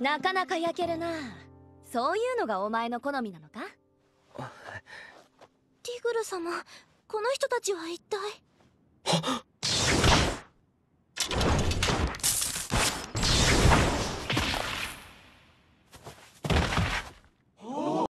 なかなか焼けるなそういうのがお前の好みなのかティグル様この人たちは一体